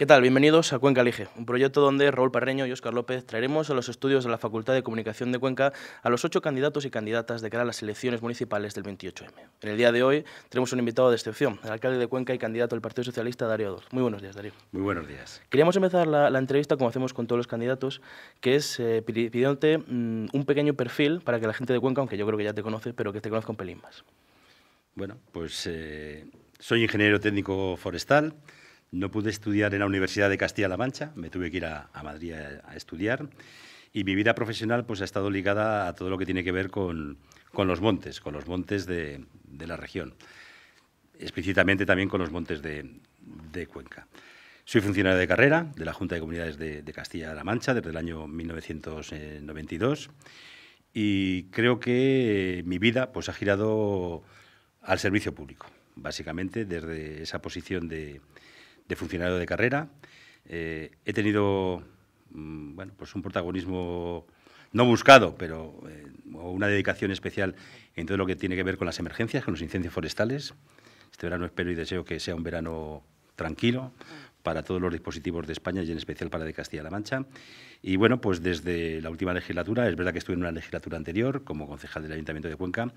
¿Qué tal? Bienvenidos a Cuenca Elige, un proyecto donde Raúl Parreño y Óscar López traeremos a los estudios de la Facultad de Comunicación de Cuenca a los ocho candidatos y candidatas de cara a las elecciones municipales del 28M. En el día de hoy tenemos un invitado de excepción, el alcalde de Cuenca y candidato del Partido Socialista, Darío Ador. Muy buenos días, Darío. Muy buenos días. Queríamos empezar la, entrevista, como hacemos con todos los candidatos, que es eh, pidiéndote mm, un pequeño perfil para que la gente de Cuenca, aunque yo creo que ya te conoce, pero que te conozca un pelín más. Bueno, pues eh, soy ingeniero técnico forestal. No pude estudiar en la Universidad de Castilla-La Mancha, me tuve que ir a, Madrid a, estudiar y mi vida profesional pues, ha estado ligada a todo lo que tiene que ver con, los montes, con los montes de, la región, explícitamente también con los montes de, Cuenca. Soy funcionario de carrera de la Junta de Comunidades de, de Castilla-La Mancha desde el año 1992 y creo que mi vida pues, ha girado al servicio público, básicamente desde esa posición de, de funcionario de carrera. Eh, he tenido mm, bueno, pues un protagonismo no buscado, pero eh, una dedicación especial en todo lo que tiene que ver con las emergencias, con los incendios forestales. Este verano espero y deseo que sea un verano tranquilo para todos los dispositivos de España y en especial para de Castilla-La Mancha. Y bueno, pues desde la última legislatura, es verdad que estuve en una legislatura anterior como concejal del Ayuntamiento de Cuenca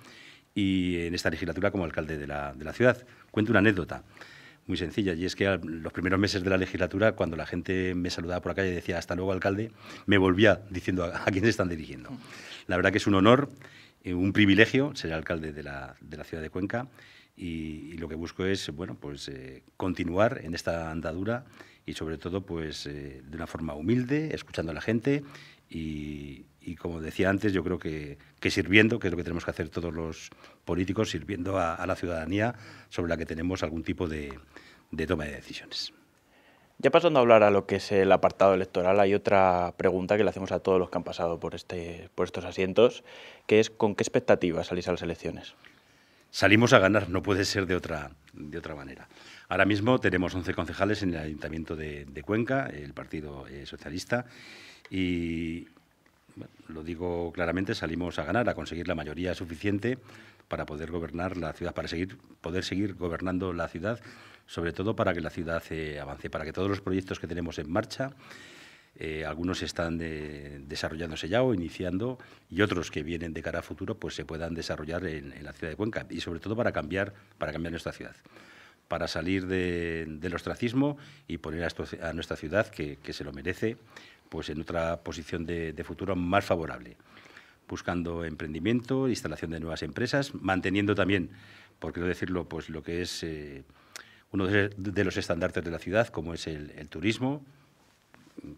y en esta legislatura como alcalde de la, de la ciudad. Cuento una anécdota muy sencilla, y es que los primeros meses de la legislatura, cuando la gente me saludaba por la calle y decía hasta luego alcalde, me volvía diciendo a, quién se están dirigiendo. La verdad que es un honor, eh, un privilegio ser alcalde de la, ciudad de Cuenca y, lo que busco es, bueno, pues eh, continuar en esta andadura y sobre todo pues eh, de una forma humilde, escuchando a la gente y, como decía antes, yo creo que, que, sirviendo, que es lo que tenemos que hacer todos los políticos, sirviendo a, la ciudadanía sobre la que tenemos algún tipo de, toma de decisiones. Ya pasando a hablar a lo que es el apartado electoral, hay otra pregunta que le hacemos a todos los que han pasado por, este, por estos asientos, que es ¿con qué expectativas salís a las elecciones? salimos a ganar, no puede ser de otra, de otra manera. Ahora mismo tenemos 11 concejales en el Ayuntamiento de, Cuenca, el Partido eh, Socialista, y lo digo claramente, salimos a ganar, a conseguir la mayoría suficiente para poder gobernar la ciudad, para seguir, poder seguir gobernando la ciudad, sobre todo para que la ciudad eh, avance, para que todos los proyectos que tenemos en marcha eh, algunos están desarrollándose ya o iniciando y otros que vienen de cara a futuro pues se puedan desarrollar en, la ciudad de Cuenca y sobre todo para cambiar, para cambiar nuestra ciudad para salir del ostracismo y poner a, nuestra ciudad, que, se lo merece, pues en otra posición de, futuro más favorable, buscando emprendimiento, instalación de nuevas empresas, manteniendo también, por qué no decirlo, pues lo que es eh, uno de, los estandartes de la ciudad, como es el turismo,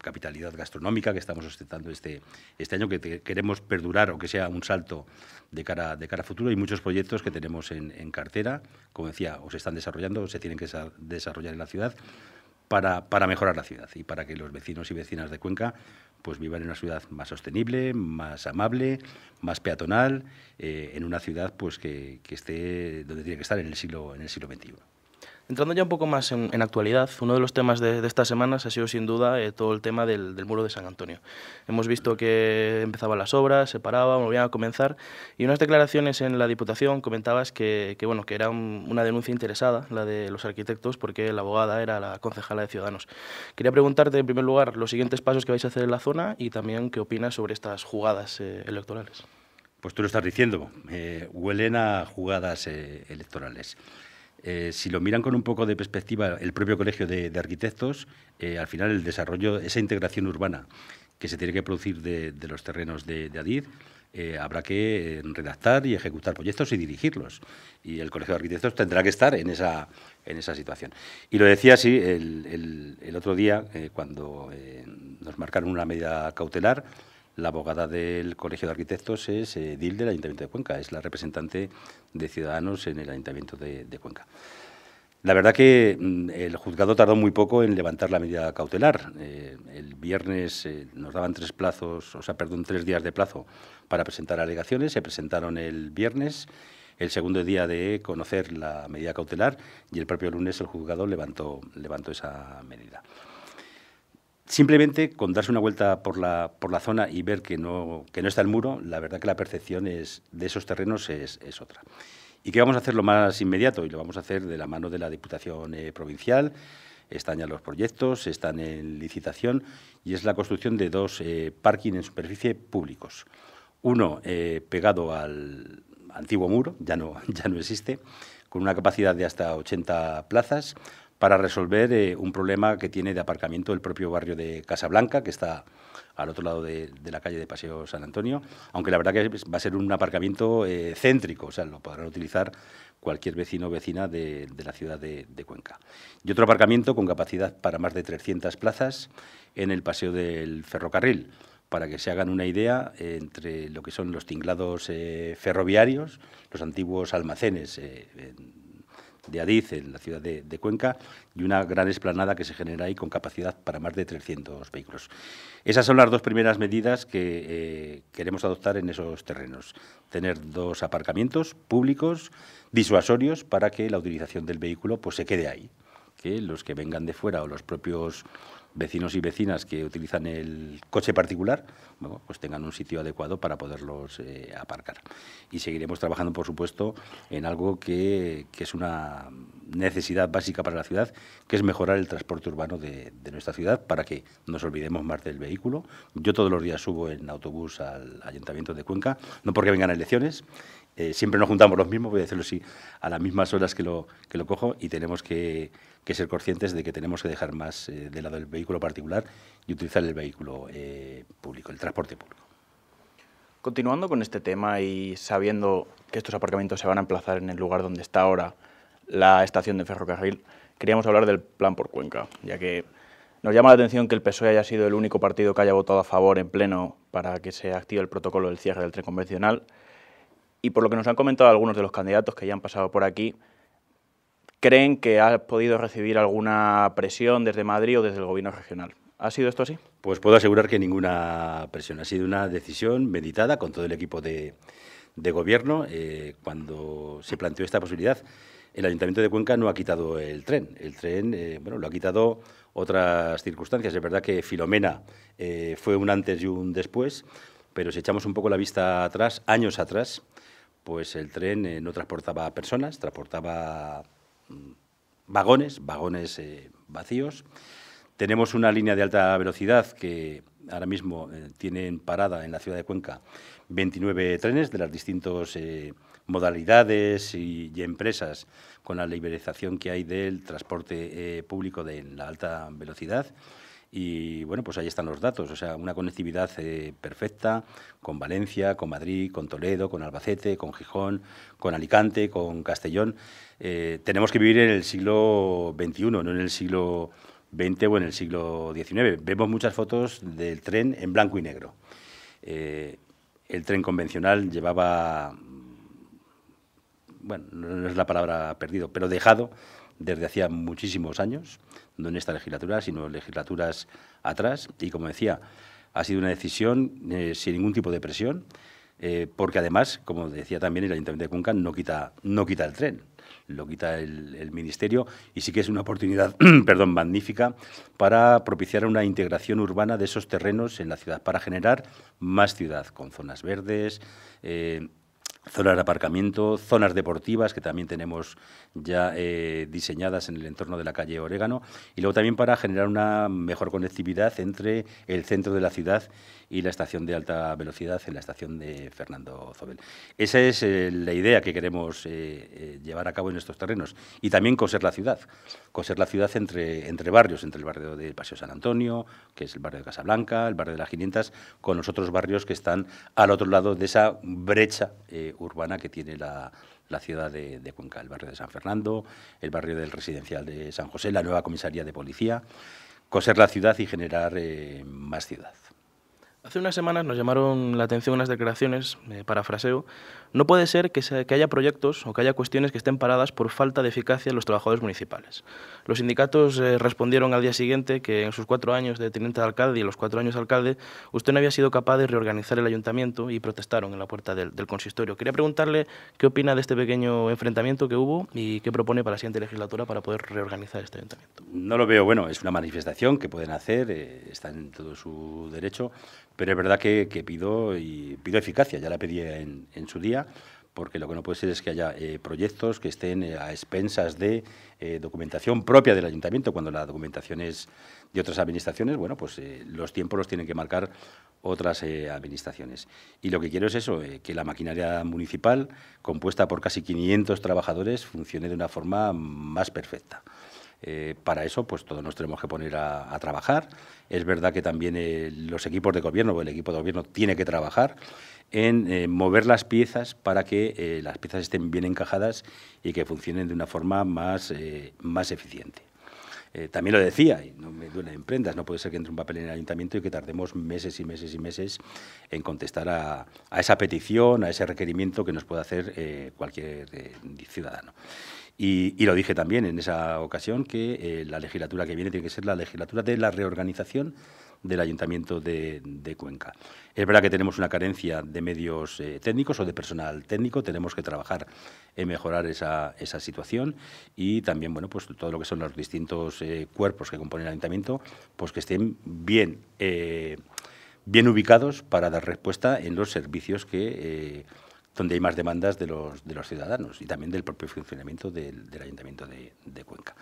capitalidad gastronómica que estamos ostentando este, este año, que queremos perdurar o que sea un salto de cara, de cara a futuro. y muchos proyectos que tenemos en, cartera, como decía, o se están desarrollando o se tienen que desarrollar en la ciudad para, mejorar la ciudad y para que los vecinos y vecinas de Cuenca pues vivan en una ciudad más sostenible, más amable, más peatonal, eh, en una ciudad pues que, esté donde tiene que estar en el siglo, en el siglo XXI. Entrando ya un poco más en, actualidad, uno de los temas de, estas semanas ha sido sin duda eh, todo el tema del, muro de San Antonio. Hemos visto que empezaban las obras, se paraba, volvían a comenzar y unas declaraciones en la Diputación comentabas que, que bueno, que era una denuncia interesada, la de los arquitectos, porque la abogada era la concejala de Ciudadanos. Quería preguntarte en primer lugar los siguientes pasos que vais a hacer en la zona y también qué opinas sobre estas jugadas eh, electorales. Pues tú lo estás diciendo, eh, huelen a jugadas eh, electorales. Eh, si lo miran con un poco de perspectiva el propio Colegio de, Arquitectos, eh, al final el desarrollo, esa integración urbana que se tiene que producir de, los terrenos de, Adir, eh, habrá que redactar y ejecutar proyectos y dirigirlos. Y el Colegio de Arquitectos tendrá que estar en esa, situación. Y lo decía así el, el otro día, cuando nos marcaron una medida cautelar, la abogada del Colegio de Arquitectos es eh, Dilde, del Ayuntamiento de Cuenca, es la representante de Ciudadanos en el Ayuntamiento de, Cuenca. La verdad que mm, el juzgado tardó muy poco en levantar la medida cautelar. Eh, el viernes eh, nos daban tres plazos, o sea, perdón, tres días de plazo para presentar alegaciones. Se presentaron el viernes, el segundo día de conocer la medida cautelar y el propio lunes el juzgado levantó, levantó esa medida. Simplemente con darse una vuelta por la, zona y ver que no, que no está el muro, la verdad que la percepción de esos terrenos es, otra. ¿Y qué vamos a hacer lo más inmediato? Y lo vamos a hacer de la mano de la Diputación eh, Provincial. Están ya los proyectos, están en licitación y es la construcción de dos eh, parking en superficie públicos. Uno eh, pegado al antiguo muro, ya no, ya no existe, con una capacidad de hasta 80 plazas para resolver eh, un problema que tiene de aparcamiento el propio barrio de Casablanca, que está al otro lado de, la calle de Paseo San Antonio, aunque la verdad que va a ser un aparcamiento eh, céntrico, o sea, lo podrán utilizar cualquier vecino o vecina de, la ciudad de, Cuenca. Y otro aparcamiento con capacidad para más de 300 plazas en el Paseo del Ferrocarril, para que se hagan una idea entre lo que son los tinglados eh, ferroviarios, los antiguos almacenes de Adiz, en la ciudad de, Cuenca, y una gran esplanada que se genera ahí con capacidad para más de 300 vehículos. Esas son las dos primeras medidas que eh, queremos adoptar en esos terrenos. Tener dos aparcamientos públicos disuasorios para que la utilización del vehículo pues, se quede ahí. Que los que vengan de fuera o los propios vecinos y vecinas que utilizan el coche particular, pues tengan un sitio adecuado para poderlos eh, aparcar. Y seguiremos trabajando, por supuesto, en algo que, es una necesidad básica para la ciudad, que es mejorar el transporte urbano de, nuestra ciudad para que nos olvidemos más del vehículo. Yo todos los días subo en autobús al Ayuntamiento de Cuenca, no porque vengan elecciones, eh, siempre nos juntamos los mismos, voy a decirlo así, a las mismas horas que lo cojo y tenemos que que ser conscientes de que tenemos que dejar más eh, de lado el vehículo particular y utilizar el vehículo eh, público, el transporte público. Continuando con este tema y sabiendo que estos aparcamientos se van a emplazar en el lugar donde está ahora la estación de ferrocarril, queríamos hablar del plan por Cuenca, ya que nos llama la atención que el PSOE haya sido el único partido que haya votado a favor en pleno para que se active el protocolo del cierre del tren convencional. Y por lo que nos han comentado algunos de los candidatos que ya han pasado por aquí, creen que ha podido recibir alguna presión desde Madrid o desde el gobierno regional. ¿Ha sido esto así? Pues puedo asegurar que ninguna presión. Ha sido una decisión meditada con todo el equipo de, gobierno eh, cuando se planteó esta posibilidad. El Ayuntamiento de Cuenca no ha quitado el tren. El tren, eh, bueno, lo ha quitado otras circunstancias. Es verdad que Filomena eh, fue un antes y un después, pero si echamos un poco la vista atrás, años atrás, pues el tren no transportaba personas, transportaba vagones, vagones eh, vacíos. Tenemos una línea de alta velocidad que ahora mismo tiene eh, tienen parada en la ciudad de Cuenca 29 trenes de las distintas eh, modalidades y, y, empresas con la liberalización que hay del transporte público de la alta velocidad. Y bueno, pues ahí están los datos, o sea, una conectividad eh, perfecta con Valencia, con Madrid, con Toledo, con Albacete, con Gijón, con Alicante, con Castellón. Eh, tenemos que vivir en el siglo XXI, no en el siglo XX o en el siglo XIX. Vemos muchas fotos del tren en blanco y negro. Eh, el tren convencional llevaba, bueno, no es la palabra perdido, pero dejado desde hacía muchísimos años no en esta legislatura, sino legislaturas atrás. Y como decía, ha sido una decisión eh, sin ningún tipo de presión, eh, porque además, como decía también el Ayuntamiento de Cuenca, no quita, no quita el tren, lo quita el, Ministerio y sí que es una oportunidad, perdón, magnífica para propiciar una integración urbana de esos terrenos en la ciudad, para generar más ciudad con zonas verdes. Eh, zonas de aparcamiento, zonas deportivas que también tenemos ya eh, diseñadas en el entorno de la calle Orégano y luego también para generar una mejor conectividad entre el centro de la ciudad y la estación de alta velocidad en la estación de Fernando Zobel. Esa es eh, la idea que queremos eh, eh, llevar a cabo en estos terrenos y también coser la ciudad, coser la ciudad entre, entre barrios, entre el barrio de Paseo San Antonio, que es el barrio de Casablanca, el barrio de las 500, con los otros barrios que están al otro lado de esa brecha urbana que tiene la, ciudad de, Cuenca, el barrio de San Fernando, el barrio del residencial de San José, la nueva comisaría de policía, coser la ciudad y generar más ciudad. Hace unas semanas nos llamaron la atención unas declaraciones, eh, parafraseo, no puede ser que, haya proyectos o que haya cuestiones que estén paradas por falta de eficacia en los trabajadores municipales. Los sindicatos eh, respondieron al día siguiente que en sus cuatro años de teniente de alcalde y los cuatro años de alcalde, usted no había sido capaz de reorganizar el ayuntamiento y protestaron en la puerta del, consistorio. Quería preguntarle qué opina de este pequeño enfrentamiento que hubo y qué propone para la siguiente legislatura para poder reorganizar este ayuntamiento. No lo veo bueno, es una manifestación que pueden hacer, eh, está en todo su derecho, pero es verdad que, pido, y pido eficacia, ya la pedí en su día porque lo que no puede ser es que haya eh, proyectos que estén eh, a expensas de eh, documentación propia del ayuntamiento, cuando la documentación es de otras administraciones, bueno, pues los tiempos los tienen que marcar otras administraciones. Y lo que quiero es eso, que la maquinaria municipal, compuesta por casi 500 trabajadores, funcione de una forma más perfecta. Eh, para eso, pues todos nos tenemos que poner a, trabajar. Es verdad que también eh, los equipos de gobierno, o el equipo de gobierno tiene que trabajar en eh, mover las piezas para que las piezas estén bien encajadas y que funcionen de una forma más, más eficiente. también lo decía, y no me duele en prendas, no puede ser que entre un papel en el ayuntamiento y que tardemos meses y meses y meses en contestar a, a esa petición, a ese requerimiento que nos puede hacer cualquier ciudadano. Y, lo dije también en esa ocasión que eh, la legislatura que viene tiene que ser la legislatura de la reorganización del Ayuntamiento de, Cuenca. Es verdad que tenemos una carencia de medios eh, técnicos o de personal técnico, tenemos que trabajar en mejorar esa, esa situación y también, bueno, pues todo lo que son los distintos eh, cuerpos que componen el Ayuntamiento, pues que estén bien, bien ubicados para dar respuesta en los servicios que donde hay más demandas de los, de los ciudadanos y también del propio funcionamiento del, Ayuntamiento de, Cuenca.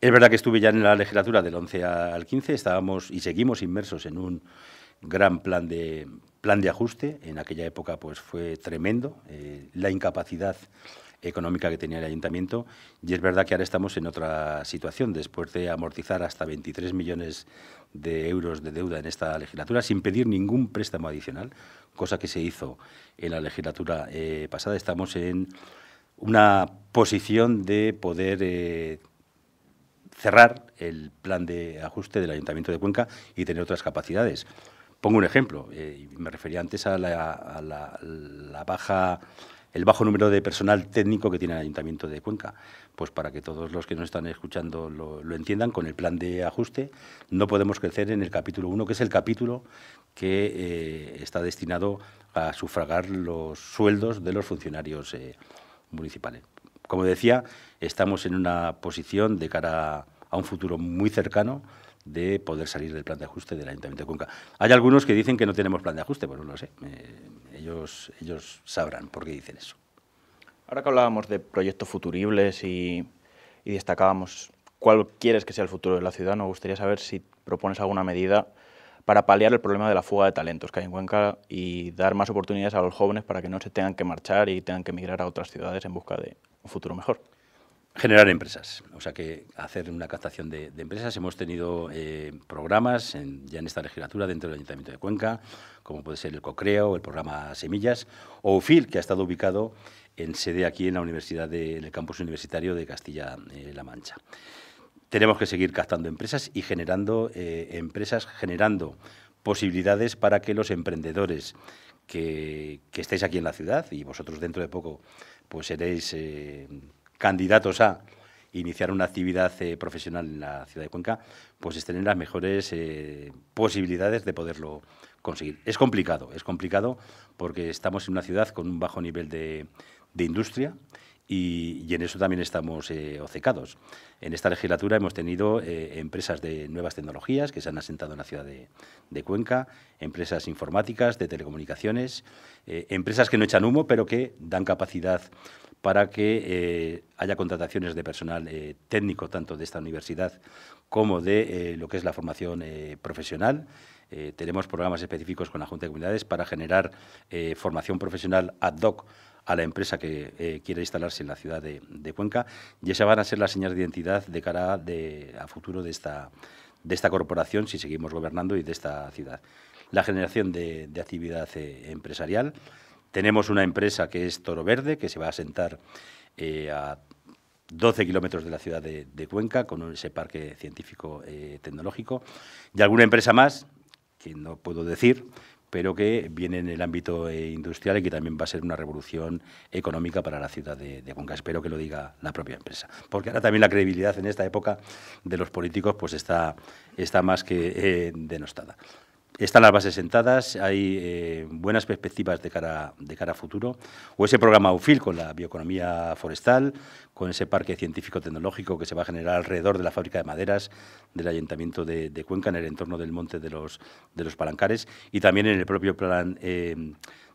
Es verdad que estuve ya en la legislatura del 11 al 15, estábamos y seguimos inmersos en un gran plan de, plan de ajuste. En aquella época pues, fue tremendo eh, la incapacidad económica que tenía el ayuntamiento y es verdad que ahora estamos en otra situación después de amortizar hasta 23 millones de euros de deuda en esta legislatura sin pedir ningún préstamo adicional cosa que se hizo en la legislatura eh, pasada. Estamos en una posición de poder eh, cerrar el plan de ajuste del Ayuntamiento de Cuenca y tener otras capacidades. Pongo un ejemplo, eh, me refería antes a la baja el bajo número de personal técnico que tiene el Ayuntamiento de Cuenca. Pues para que todos los que nos están escuchando lo, entiendan, con el plan de ajuste no podemos crecer en el capítulo 1, que es el capítulo que eh, está destinado a sufragar los sueldos de los funcionarios eh, municipales. Como decía, estamos en una posición de cara a un futuro muy cercano de poder salir del plan de ajuste del Ayuntamiento de Cuenca. Hay algunos que dicen que no tenemos plan de ajuste, pues no lo sé. Ellos, sabrán por qué dicen eso. Ahora que hablábamos de proyectos futuribles y, destacábamos cuál quieres que sea el futuro de la ciudad, nos gustaría saber si propones alguna medida para paliar el problema de la fuga de talentos que hay en Cuenca y dar más oportunidades a los jóvenes para que no se tengan que marchar y tengan que emigrar a otras ciudades en busca de un futuro mejor. Generar empresas, o sea que hacer una captación de, empresas. Hemos tenido eh, programas ya en esta legislatura dentro del Ayuntamiento de Cuenca, como puede ser el COCREO, el programa Semillas, o UFIL, que ha estado ubicado en sede aquí en la Universidad de, el campus universitario de Castilla-La eh, Mancha. Tenemos que seguir captando empresas y generando eh, empresas, generando posibilidades para que los emprendedores que, que, estéis aquí en la ciudad y vosotros dentro de poco pues seréis eh, candidatos a iniciar una actividad eh, profesional en la ciudad de Cuenca, pues estén las mejores eh, posibilidades de poderlo conseguir. Es complicado, es complicado porque estamos en una ciudad con un bajo nivel de, industria y, en eso también estamos eh, En esta legislatura hemos tenido empresas de nuevas tecnologías que se han asentado en la ciudad de Cuenca, empresas informáticas, de telecomunicaciones, empresas que no echan humo pero que dan capacidad para que eh, haya contrataciones de personal eh, técnico, tanto de esta universidad como de eh, lo que es la formación profesional. tenemos programas específicos con la Junta de Comunidades para generar formación profesional ad hoc a la empresa que quiera quiere instalarse en la ciudad de, Cuenca. Y esas van a ser las señas de identidad de cara de, a futuro de esta, corporación, si seguimos gobernando, y de esta ciudad. La generación de, actividad empresarial, tenemos una empresa que es Toro Verde, que se va a asentar eh, a 12 kilómetros de la ciudad de, Cuenca, con ese parque científico eh, tecnológico, y alguna empresa más, que no puedo decir, pero que viene en el ámbito eh, industrial y que también va a ser una revolución económica para la ciudad de, Cuenca. Espero que lo diga la propia empresa. Porque ahora también la credibilidad en esta época de los políticos pues está, está más que denostada. Están las bases sentadas, hay eh, buenas perspectivas de cara, de cara a futuro. O ese programa UFIL con la bioeconomía forestal, con ese parque científico-tecnológico que se va a generar alrededor de la fábrica de maderas del Ayuntamiento de, Cuenca, en el entorno del Monte de los, de los Palancares, y también en el propio plan eh,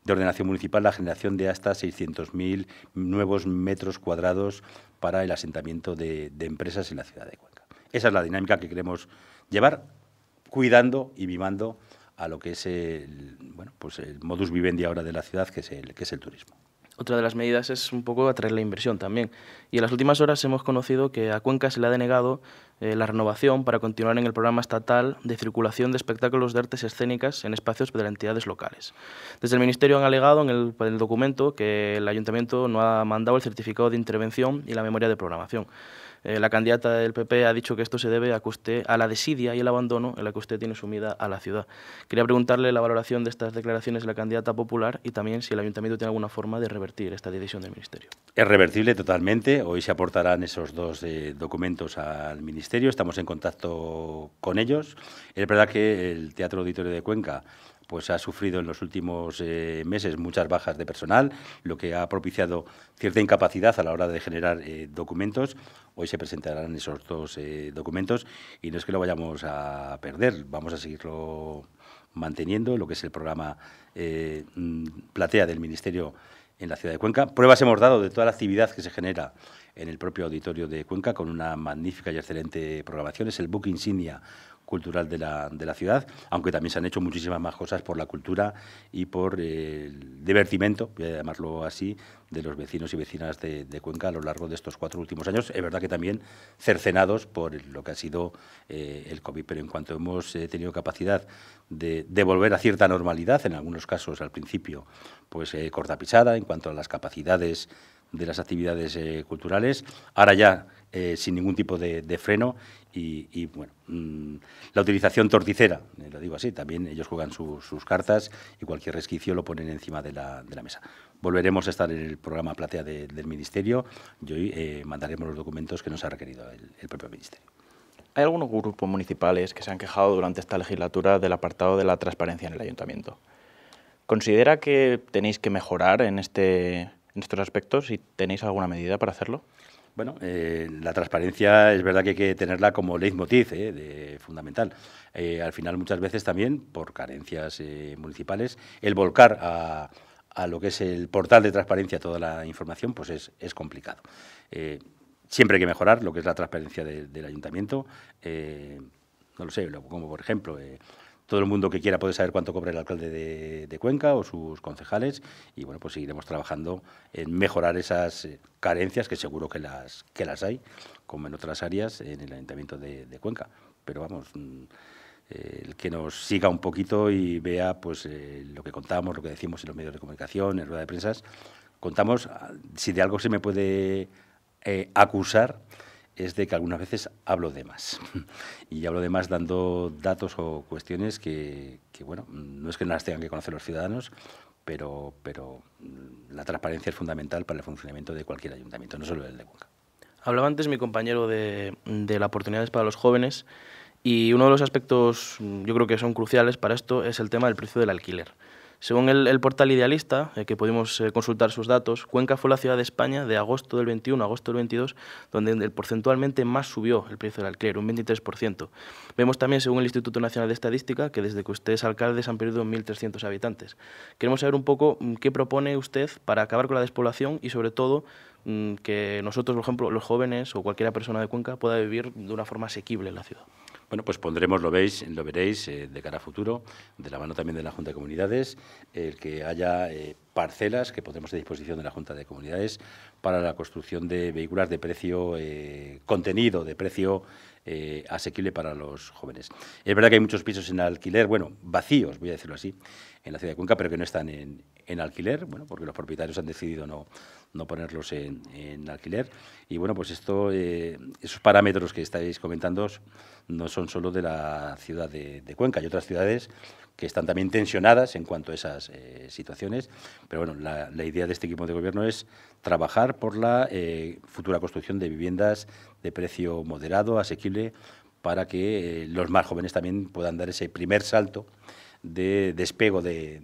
de ordenación municipal la generación de hasta 600.000 nuevos metros cuadrados para el asentamiento de, de empresas en la ciudad de Cuenca. Esa es la dinámica que queremos llevar, cuidando y mimando a lo que es el, pues el modus vivendi ahora de la ciudad, que es el, que es el turismo. Otra de las medidas es un poco atraer la inversión también. Y en las últimas horas hemos conocido que a Cuenca se le ha denegado eh, la renovación para continuar en el programa estatal de circulación de espectáculos de artes escénicas en espacios de las entidades locales. Desde el Ministerio han alegado en el, documento que el Ayuntamiento no ha mandado el certificado de intervención y la memoria de programación. Eh, la candidata del PP ha dicho que esto se debe a, a la desidia y el abandono en la que usted tiene sumida a la ciudad. Quería preguntarle la valoración de estas declaraciones de la candidata popular y también si el ayuntamiento tiene alguna forma de revertir esta decisión del ministerio. Es revertible totalmente. Hoy se aportarán esos dos eh, documentos al ministerio estamos en contacto con ellos. Es verdad que el Teatro Auditorio de Cuenca pues ha sufrido en los últimos eh, meses muchas bajas de personal, lo que ha propiciado cierta incapacidad a la hora de generar eh, documentos. Hoy se presentarán esos dos eh, documentos y no es que lo vayamos a perder, vamos a seguirlo manteniendo, lo que es el programa mm, Platea del Ministerio en la ciudad de Cuenca. Pruebas hemos dado de toda la actividad que se genera en el propio auditorio de Cuenca con una magnífica y excelente programación. Es el book insignia cultural de la, de la, ciudad, aunque también se han hecho muchísimas más cosas por la cultura y por el divertimento, voy a llamarlo así, de los vecinos y vecinas de, Cuenca a lo largo de estos cuatro últimos años. Es verdad que también cercenados por lo que ha sido eh, el COVID, pero en cuanto hemos eh, tenido capacidad de, volver a cierta normalidad, en algunos casos al principio, pues eh, corta pisada en cuanto a las capacidades de las actividades culturales, ahora ya sin ningún tipo de freno y, bueno, mm, la utilización torticera, eh, lo digo así, también ellos juegan sus cartas y cualquier resquicio lo ponen encima de la, mesa. Volveremos a estar en el programa Platea del Ministerio y hoy eh, mandaremos los documentos que nos ha requerido el, propio Ministerio. Hay algunos grupos municipales que se han quejado durante esta legislatura del apartado de la transparencia en el ayuntamiento. ¿Considera que tenéis que mejorar en, este, en estos aspectos y tenéis alguna medida para hacerlo? Bueno, eh, la transparencia es verdad que hay que tenerla como leitmotiv eh, de, fundamental. Eh, al final, muchas veces también, por carencias municipales, el volcar a, lo que es el portal de transparencia toda la información, pues es, complicado. siempre hay que mejorar lo que es la transparencia del ayuntamiento. no lo sé, como por ejemplo todo el mundo que quiera puede saber cuánto cobra el alcalde de, Cuenca o sus concejales y bueno, pues seguiremos trabajando en mejorar esas eh, carencias que seguro que las, que las hay, como en otras áreas en el Ayuntamiento de, Cuenca. Pero vamos, mm, eh, el que nos siga un poquito y vea pues eh, lo que contamos, lo que decimos en los medios de comunicación, en rueda de prensa, contamos, ah, si de algo se me puede acusar, es de que algunas veces hablo de más. y hablo de más dando datos o cuestiones que, que, bueno, no es que no las tengan que conocer los ciudadanos, pero, pero mm, la transparencia es fundamental para el funcionamiento de cualquier ayuntamiento, no solo el de Cuenca. Hablaba antes mi compañero de, de las oportunidades para los jóvenes y uno de los aspectos mm, yo creo que son cruciales para esto es el tema del precio del alquiler. Según el, portal Idealista, eh, que pudimos eh, consultar sus datos, Cuenca fue la ciudad de España de agosto del 21 a agosto del 22 donde el porcentualmente más subió el precio del alquiler, un 23%. Vemos también, según el Instituto Nacional de Estadística, que desde que usted es alcalde se han perdido 1.300 habitantes. Queremos saber un poco mm, qué propone usted para acabar con la despoblación y, sobre todo, mm, que nosotros, por ejemplo, los jóvenes o cualquier persona de Cuenca pueda vivir de una forma asequible en la ciudad. Bueno, pues pondremos, lo veis, lo veréis eh, de cara a futuro, de la mano también de la Junta de Comunidades, el que haya eh, parcelas que pondremos a disposición de la Junta de Comunidades para la construcción de vehículos de precio eh, contenido, de precio asequible para los jóvenes. Es verdad que hay muchos pisos en alquiler, bueno, vacíos, voy a decirlo así, en la ciudad de Cuenca, pero que no están en, en alquiler, bueno, porque los propietarios han decidido no, no ponerlos en, alquiler. Y bueno, pues esto, eh, esos parámetros que estáis comentando no son solo de la ciudad de, Cuenca, hay otras ciudades que están también tensionadas en cuanto a esas eh, situaciones. Pero bueno, la, idea de este equipo de gobierno es trabajar por la eh, futura construcción de viviendas de precio moderado, asequible, para que los más jóvenes también puedan dar ese primer salto de despego de,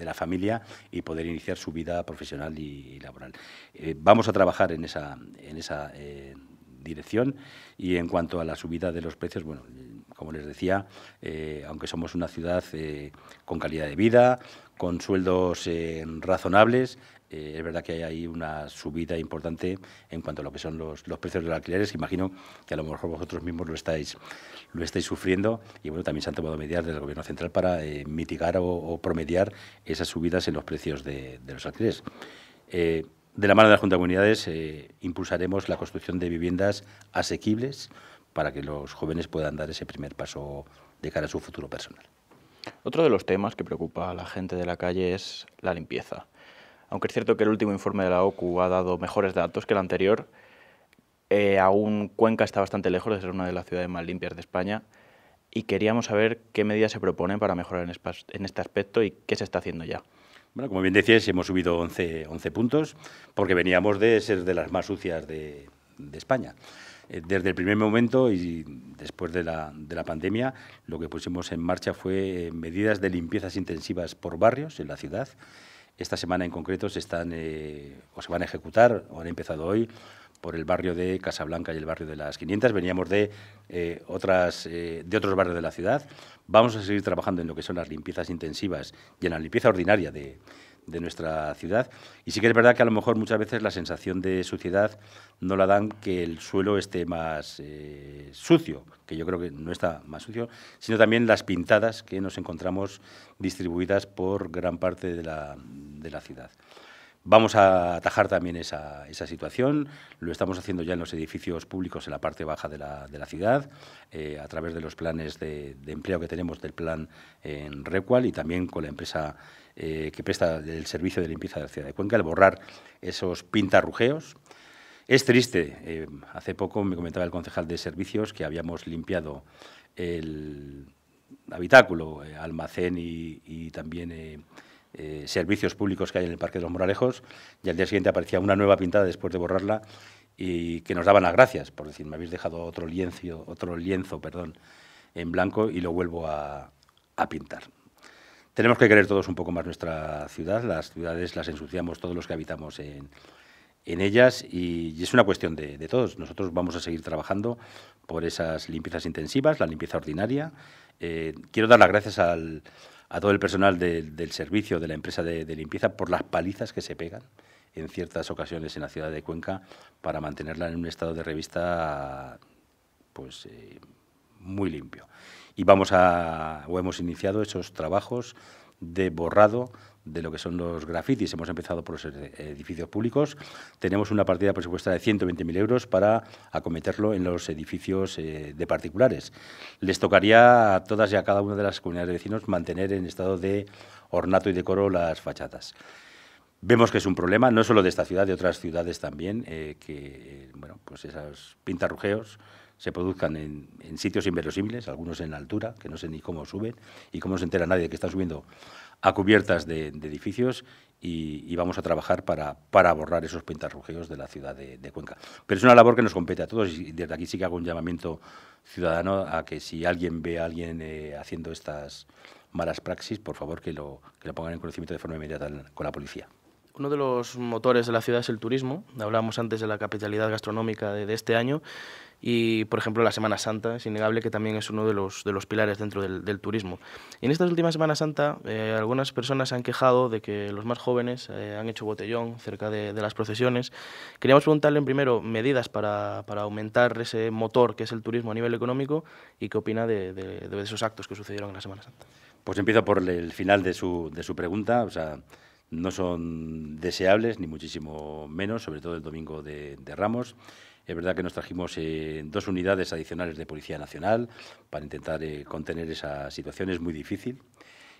de la familia y poder iniciar su vida profesional y, laboral. Eh, vamos a trabajar en esa, en esa eh, dirección y en cuanto a la subida de los precios, bueno, eh, como les decía, aunque somos una ciudad con calidad de vida, con sueldos razonables, eh, es verdad que hay ahí una subida importante en cuanto a lo que son los, precios de los alquileres. Imagino que a lo mejor vosotros mismos lo estáis, lo estáis sufriendo y bueno, también se han tomado medidas del Gobierno Central para eh, mitigar o, promediar esas subidas en los precios de, los alquileres. Eh, de la mano de la Junta de Comunidades impulsaremos la construcción de viviendas asequibles para que los jóvenes puedan dar ese primer paso de cara a su futuro personal. Otro de los temas que preocupa a la gente de la calle es la limpieza aunque es cierto que el último informe de la OCU ha dado mejores datos que el anterior, eh, aún Cuenca está bastante lejos de ser una de las ciudades más limpias de España y queríamos saber qué medidas se proponen para mejorar en, este aspecto y qué se está haciendo ya. Bueno, como bien decías, hemos subido 11, puntos porque veníamos de ser de las más sucias de, España eh, desde el primer momento y después de la, de la, pandemia, lo que pusimos en marcha fue eh, medidas de limpiezas intensivas por barrios en la ciudad esta semana en concreto se están eh, o se van a ejecutar o han empezado hoy por el barrio de Casablanca y el barrio de las 500. Veníamos de, eh, otras, eh, de otros barrios de la ciudad. Vamos a seguir trabajando en lo que son las limpiezas intensivas y en la limpieza ordinaria de, de nuestra ciudad. Y sí que es verdad que a lo mejor muchas veces la sensación de suciedad no la dan que el suelo esté más eh, sucio, que yo creo que no está más sucio, sino también las pintadas que nos encontramos distribuidas por gran parte de la, ciudad. Vamos a atajar también esa, situación, lo estamos haciendo ya en los edificios públicos en la parte baja de la, ciudad, eh, a través de los planes de, de, empleo que tenemos del plan en Recual y también con la empresa eh, que presta el servicio de limpieza de la ciudad de Cuenca, el borrar esos pintarrujeos. Es triste, eh, hace poco me comentaba el concejal de servicios que habíamos limpiado el habitáculo, eh, almacén y, también... servicios públicos que hay en el Parque de los Moralejos y al día siguiente aparecía una nueva pintada después de borrarla y que nos daban las gracias por decir, me habéis dejado otro lienzo, otro lienzo perdón, en blanco y lo vuelvo a pintar. Tenemos que querer todos un poco más nuestra ciudad. Las ciudades las ensuciamos todos los que habitamos en, ellas y, es una cuestión de, todos. Nosotros vamos a seguir trabajando por esas limpiezas intensivas, la limpieza ordinaria. Eh, quiero dar las gracias a todo el personal del servicio de la empresa de, limpieza por las palizas que se pegan en ciertas ocasiones en la ciudad de Cuenca para mantenerla en un estado de revista pues eh, muy limpio y vamos a, o hemos iniciado esos trabajos de borrado de lo que son los grafitis. Hemos empezado por los edificios públicos. Tenemos una partida presupuestaria de 120.000 euros para acometerlo en los edificios eh, de particulares. Les tocaría a todas y a cada una de las comunidades de vecinos mantener en estado de ornato y decoro las fachadas. Vemos que es un problema, no solo de esta ciudad, de otras ciudades también, eh, que, eh, bueno, pues esos pintarrujeos se produzcan en, sitios inverosímiles, algunos en altura, que no sé ni cómo suben y cómo se entera nadie que están subiendo a cubiertas de, edificios y, vamos a trabajar para, para borrar esos pentarrujeos de la ciudad de, Cuenca. Pero es una labor que nos compete a todos y desde aquí sí que hago un llamamiento ciudadano a que si alguien ve a alguien eh, haciendo estas malas praxis, por favor que lo, que lo pongan en conocimiento de forma inmediata con la policía. Uno de los motores de la ciudad es el turismo. Hablábamos antes de la capitalidad gastronómica de, este año y, por ejemplo, la Semana Santa es innegable que también es uno de los, de los pilares dentro del, turismo. en estas últimas Semanas Santa, eh, algunas personas se han quejado de que los más jóvenes eh, han hecho botellón cerca de, las procesiones. Queríamos preguntarle, primero, medidas para, para, aumentar ese motor que es el turismo a nivel económico y qué opina de, de esos actos que sucedieron en la Semana Santa. Pues empiezo por el final de su, de su pregunta. O sea, no son deseables, ni muchísimo menos, sobre todo el domingo de, Ramos. Es verdad que nos trajimos eh, dos unidades adicionales de Policía Nacional para intentar eh, contener esa situación. Es muy difícil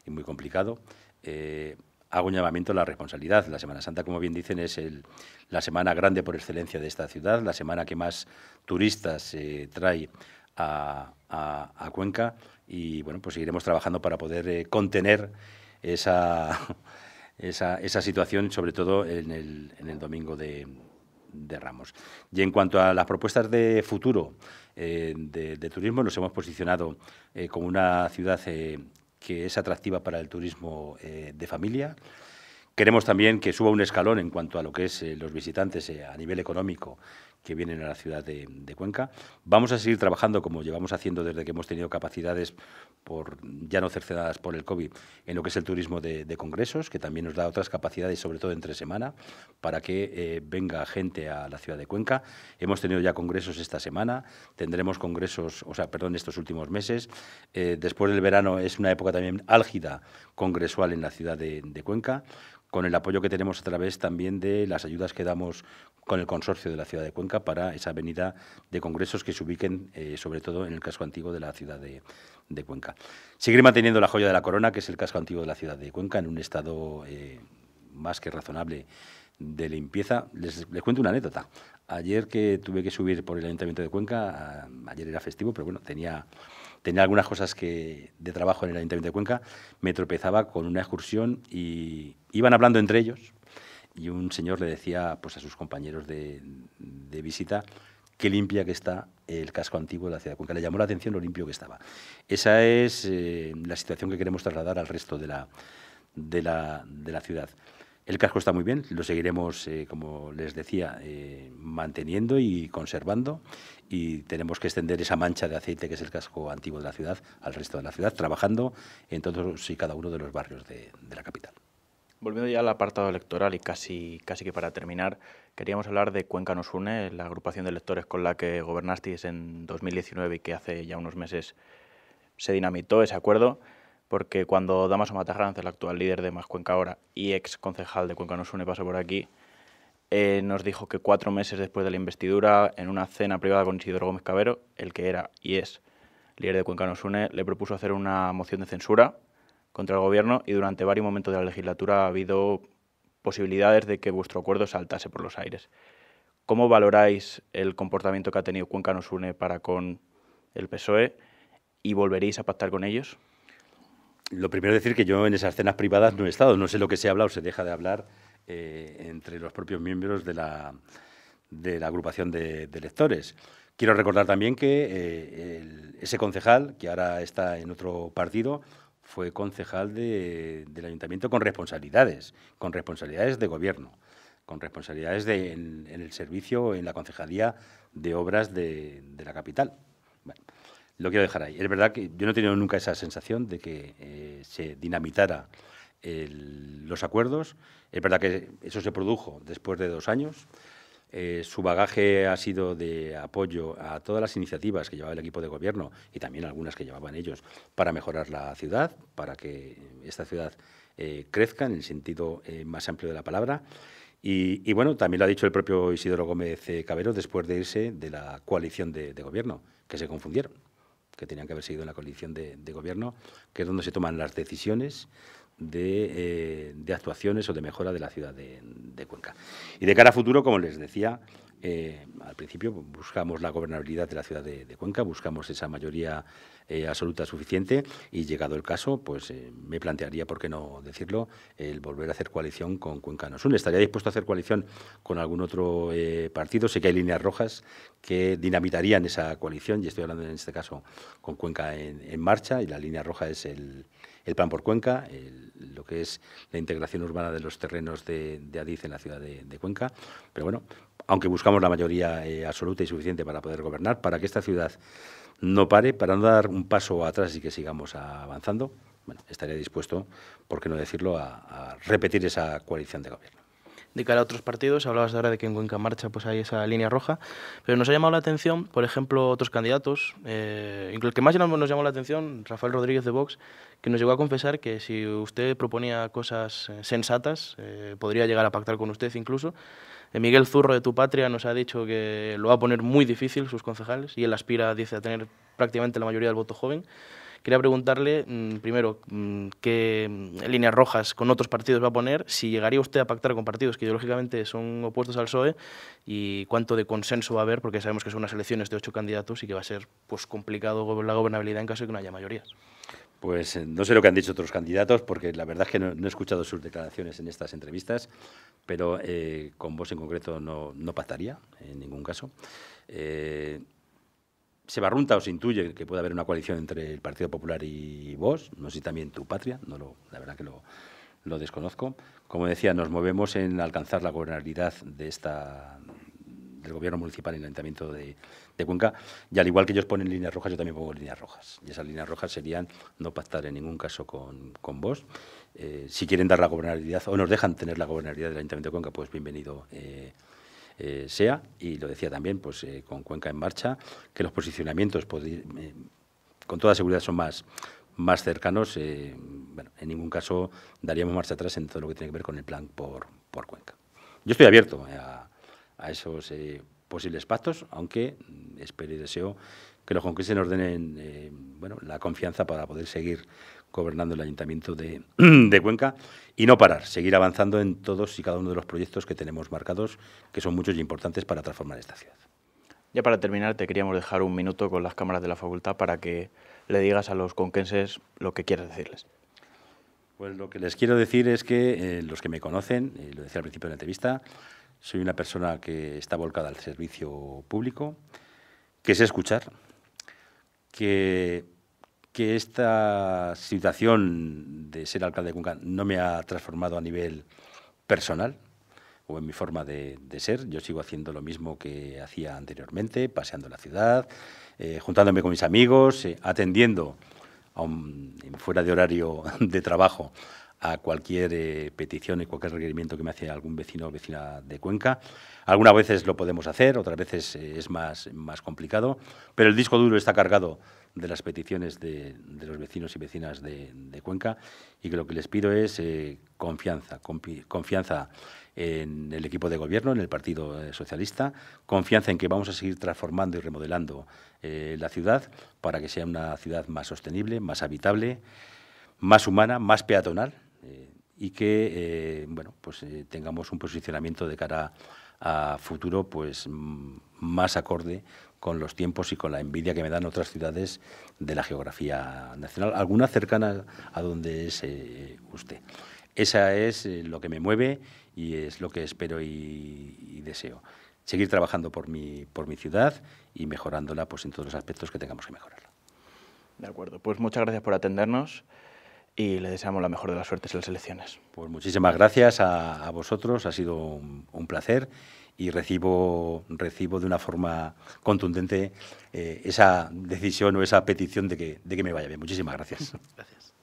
y muy complicado. Eh, hago un llamamiento a la responsabilidad. La Semana Santa, como bien dicen, es el, la semana grande por excelencia de esta ciudad, la semana que más turistas trae a, a, Cuenca. Y bueno, pues seguiremos trabajando para poder contener esa esa, situación, sobre todo en el, domingo de, Ramos. Y en cuanto a las propuestas de futuro eh, de, turismo, nos hemos posicionado eh, como una ciudad eh, que es atractiva para el turismo de familia. Queremos también que suba un escalón en cuanto a lo que es los visitantes a nivel económico que vienen a la ciudad de, Cuenca. Vamos a seguir trabajando, como llevamos haciendo desde que hemos tenido capacidades por, ya no cercenadas por el COVID, en lo que es el turismo de, congresos, que también nos da otras capacidades, sobre todo entre semana, para que eh, venga gente a la ciudad de Cuenca. Hemos tenido ya congresos esta semana, tendremos congresos, o sea, perdón, estos últimos meses. Eh, después del verano es una época también álgida congresual en la ciudad de Cuenca con el apoyo que tenemos a través también de las ayudas que damos con el consorcio de la ciudad de Cuenca para esa avenida de congresos que se ubiquen eh, sobre todo en el casco antiguo de la ciudad de, Cuenca. Seguir manteniendo la joya de la corona, que es el casco antiguo de la ciudad de Cuenca, en un estado eh, más que razonable de limpieza. Les, cuento una anécdota. Ayer que tuve que subir por el Ayuntamiento de Cuenca, ayer era festivo, pero bueno, tenía tenía algunas cosas que, de trabajo en el Ayuntamiento de Cuenca, me tropezaba con una excursión y iban hablando entre ellos y un señor le decía pues, a sus compañeros de, visita qué limpia que está el casco antiguo de la ciudad de Cuenca. Le llamó la atención lo limpio que estaba. Esa es eh, la situación que queremos trasladar al resto de de la, de la ciudad. El casco está muy bien, lo seguiremos, eh, como les decía, eh, manteniendo y conservando y tenemos que extender esa mancha de aceite que es el casco antiguo de la ciudad al resto de la ciudad, trabajando en todos y cada uno de los barrios de, la capital. Volviendo ya al apartado electoral y casi, casi que para terminar, queríamos hablar de Cuenca Nos Une, la agrupación de electores con la que gobernasteis en 2019 y que hace ya unos meses se dinamitó ese acuerdo porque cuando Damaso Matarranz, el actual líder de Más Cuenca Ahora y ex concejal de Cuenca Nos Une, pasó por aquí, eh, nos dijo que cuatro meses después de la investidura, en una cena privada con Isidoro Gómez Cabero, el que era y es líder de Cuenca Nos Une, le propuso hacer una moción de censura contra el gobierno y durante varios momentos de la legislatura ha habido posibilidades de que vuestro acuerdo saltase por los aires. ¿Cómo valoráis el comportamiento que ha tenido Cuenca Nos Une para con el PSOE y volveréis a pactar con ellos? lo primero decir que yo en esas cenas privadas no he estado, no sé lo que se habla o se deja de hablar eh, entre los propios miembros de la, de la agrupación de, electores. lectores. Quiero recordar también que eh, ese concejal, que ahora está en otro partido, fue concejal del ayuntamiento con responsabilidades, con responsabilidades de gobierno, con responsabilidades en, el servicio, en la concejalía de obras de, la capital. Lo quiero dejar ahí. Es verdad que yo no he tenido nunca esa sensación de que eh, se dinamitara los acuerdos. Es verdad que eso se produjo después de dos años. Eh, su bagaje ha sido de apoyo a todas las iniciativas que llevaba el equipo de gobierno y también algunas que llevaban ellos para mejorar la ciudad, para que esta ciudad eh, crezca en el sentido más amplio de la palabra. Y, bueno, también lo ha dicho el propio Isidoro Gómez Cabero después de irse de la coalición de gobierno, que se confundieron que tenían que haber seguido en la coalición de, gobierno, que es donde se toman las decisiones eh, de, actuaciones o de mejora de la ciudad de, de, Cuenca. Y de cara a futuro, como les decía, eh, al principio buscamos la gobernabilidad de la ciudad de, Cuenca, buscamos esa mayoría eh, absoluta suficiente y llegado el caso, pues eh, me plantearía, por qué no decirlo, el volver a hacer coalición con Cuenca No Estaría dispuesto a hacer coalición con algún otro partido. Sé que hay líneas rojas que dinamitarían esa coalición y estoy hablando en este caso con Cuenca en marcha y la línea roja es el el plan por Cuenca, lo que es la integración urbana de los terrenos de, Adiz en la ciudad de, Cuenca. Pero bueno, aunque buscamos la mayoría eh, absoluta y suficiente para poder gobernar, para que esta ciudad no pare, para no dar un paso atrás y que sigamos avanzando, estaría dispuesto, por qué no decirlo, a repetir esa coalición de gobierno de cara a otros partidos. Hablabas ahora de que en marcha pues, hay esa línea roja, pero nos ha llamado la atención, por ejemplo, otros candidatos. Eh, el que más nos llamó la atención, Rafael Rodríguez de Vox, que nos llegó a confesar que si usted proponía cosas eh, sensatas, eh, podría llegar a pactar con usted incluso. Eh, Miguel Zurro de Tu Patria nos ha dicho que lo va a poner muy difícil sus concejales y él aspira, dice, a tener prácticamente la mayoría del voto joven. Quería preguntarle, mm, primero, mm, qué mm, líneas rojas con otros partidos va a poner, si llegaría usted a pactar con partidos que ideológicamente son opuestos al PSOE y cuánto de consenso va a haber, porque sabemos que son unas elecciones de ocho candidatos y que va a ser pues, complicado la gobernabilidad en caso de que no haya mayoría. Pues eh, no sé lo que han dicho otros candidatos, porque la verdad es que no, he escuchado sus declaraciones en estas entrevistas, pero eh, con vos en concreto no, no pactaría en ningún caso. Eh, se barrunta o se intuye que puede haber una coalición entre el Partido Popular y vos, no sé si también tu patria, no lo, la verdad que lo, desconozco. Como decía, nos movemos en alcanzar la gobernabilidad de esta, del gobierno municipal en el Ayuntamiento de, Cuenca. Y al igual que ellos ponen líneas rojas, yo también pongo líneas rojas. Y esas líneas rojas serían no pactar en ningún caso con, vos. Eh, si quieren dar la gobernabilidad o nos dejan tener la gobernabilidad del Ayuntamiento de Cuenca, pues bienvenido. Eh, eh, sea, y lo decía también pues, eh, con Cuenca en marcha, que los posicionamientos eh, con toda seguridad son más, más cercanos. en ningún caso daríamos marcha atrás en todo lo que tiene que ver con el plan por, por Cuenca. Yo estoy abierto a, esos posibles pactos, aunque mm, espero y deseo que los conquistas nos den bueno, la confianza para poder seguir gobernando el Ayuntamiento de, Cuenca y no parar, seguir avanzando en todos y cada uno de los proyectos que tenemos marcados, que son muchos y importantes para transformar esta ciudad. Ya para terminar, te queríamos dejar un minuto con las cámaras de la facultad para que le digas a los conquenses lo que quieras decirles. Pues lo que les quiero decir es que eh, los que me conocen, eh, lo decía al principio de la entrevista, soy una persona que está volcada al servicio público, que sé escuchar, que que esta situación de ser alcalde de Cuenca no me ha transformado a nivel personal o en mi forma de, ser. Yo sigo haciendo lo mismo que hacía anteriormente, paseando la ciudad, eh, juntándome con mis amigos, eh, atendiendo fuera de horario de trabajo a cualquier eh, petición y cualquier requerimiento que me hace algún vecino o vecina de Cuenca. Algunas veces lo podemos hacer, otras veces es más, más complicado, pero el disco duro está cargado de las peticiones de, de los vecinos y vecinas de, Cuenca y que lo que les pido es eh, confianza, confianza en el equipo de gobierno, en el Partido eh, Socialista, confianza en que vamos a seguir transformando y remodelando eh, la ciudad para que sea una ciudad más sostenible, más habitable, más humana, más peatonal y que bueno, pues, tengamos un posicionamiento de cara a futuro pues, más acorde con los tiempos y con la envidia que me dan otras ciudades de la geografía nacional, alguna cercana a donde es usted. Esa es eh, lo que me mueve y es lo que espero y, deseo. Seguir trabajando por mi, por mi ciudad y mejorándola pues, en todos los aspectos que tengamos que mejorarla. De acuerdo, pues muchas gracias por atendernos y le deseamos la mejor de las suertes en las elecciones. Pues muchísimas gracias a, vosotros, ha sido un placer y recibo, recibo de una forma contundente eh, esa decisión o esa petición de que, de que me vaya bien. Muchísimas Gracias.